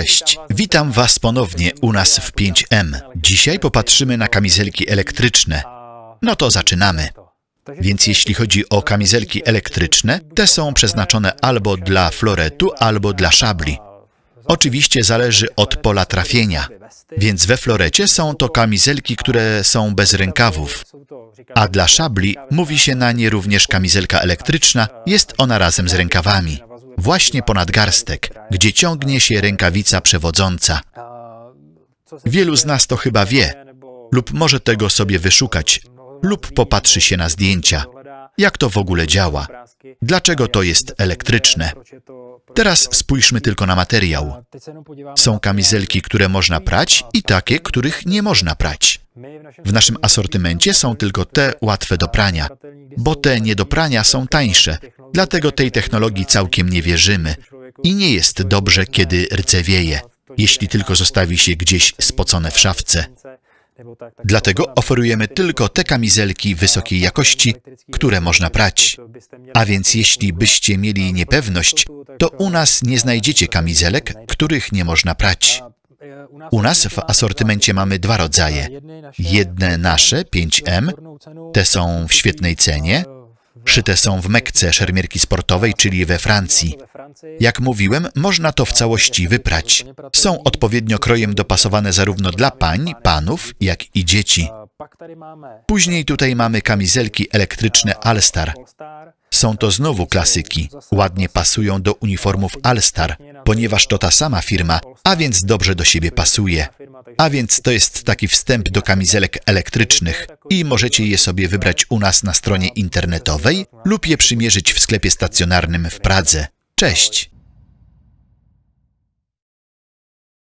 Cześć, witam Was ponownie u nas w 5M. Dzisiaj popatrzymy na kamizelki elektryczne. No to zaczynamy. Więc jeśli chodzi o kamizelki elektryczne, te są przeznaczone albo dla floretu, albo dla szabli. Oczywiście zależy od pola trafienia, więc we florecie są to kamizelki, które są bez rękawów. A dla szabli mówi się na nie również kamizelka elektryczna, jest ona razem z rękawami właśnie ponad garstek, gdzie ciągnie się rękawica przewodząca. Wielu z nas to chyba wie, lub może tego sobie wyszukać, lub popatrzy się na zdjęcia. Jak to w ogóle działa? Dlaczego to jest elektryczne? Teraz spójrzmy tylko na materiał. Są kamizelki, które można prać i takie, których nie można prać. W naszym asortymencie są tylko te łatwe do prania, bo te nie do prania są tańsze, Dlatego tej technologii całkiem nie wierzymy. I nie jest dobrze, kiedy rdzewieje, jeśli tylko zostawi się gdzieś spocone w szafce. Dlatego oferujemy tylko te kamizelki wysokiej jakości, które można prać. A więc jeśli byście mieli niepewność, to u nas nie znajdziecie kamizelek, których nie można prać. U nas w asortymencie mamy dwa rodzaje. Jedne nasze, 5M, te są w świetnej cenie, Szyte są w Mekce szermierki sportowej, czyli we Francji. Jak mówiłem, można to w całości wyprać. Są odpowiednio krojem dopasowane zarówno dla pań, panów, jak i dzieci. Później tutaj mamy kamizelki elektryczne Alstar. Są to znowu klasyki. Ładnie pasują do uniformów Alstar ponieważ to ta sama firma, a więc dobrze do siebie pasuje. A więc to jest taki wstęp do kamizelek elektrycznych i możecie je sobie wybrać u nas na stronie internetowej lub je przymierzyć w sklepie stacjonarnym w Pradze. Cześć!